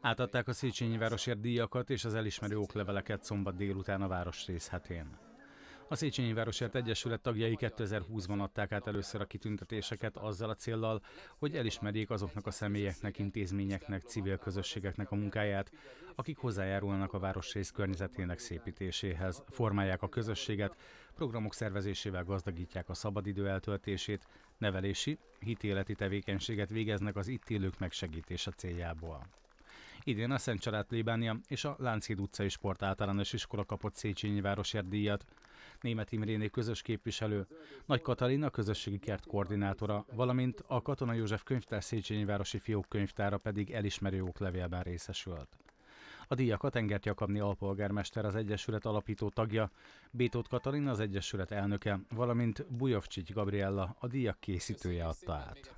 Átadták a Széchenyi városért díjakat és az elismerő okleveleket szombat délután a városrész hetén. A Széchenyi Városért Egyesület tagjai 2020-ban adták át először a kitüntetéseket azzal a céllal, hogy elismerjék azoknak a személyeknek, intézményeknek, civil közösségeknek a munkáját, akik hozzájárulnak a városrész környezetének szépítéséhez, formálják a közösséget, programok szervezésével gazdagítják a szabadidő eltöltését, nevelési, hitéleti tevékenységet végeznek az itt élők megsegítése céljából. Idén a Szent Család Lébánia és a Lánchíd utcai sport általános iskola kapott Széchenyi városért díjat. Német Imréné közös képviselő, Nagy Katalin a közösségi kert koordinátora, valamint a Katona József könyvtár Széchenyi városi fiók könyvtára pedig elismerő oklevélben részesült. A díjakat Tengert Jakabni alpolgármester az Egyesület alapító tagja, Bétót Katalin az Egyesület elnöke, valamint Bujovcsics Gabriella a díjak készítője adta át.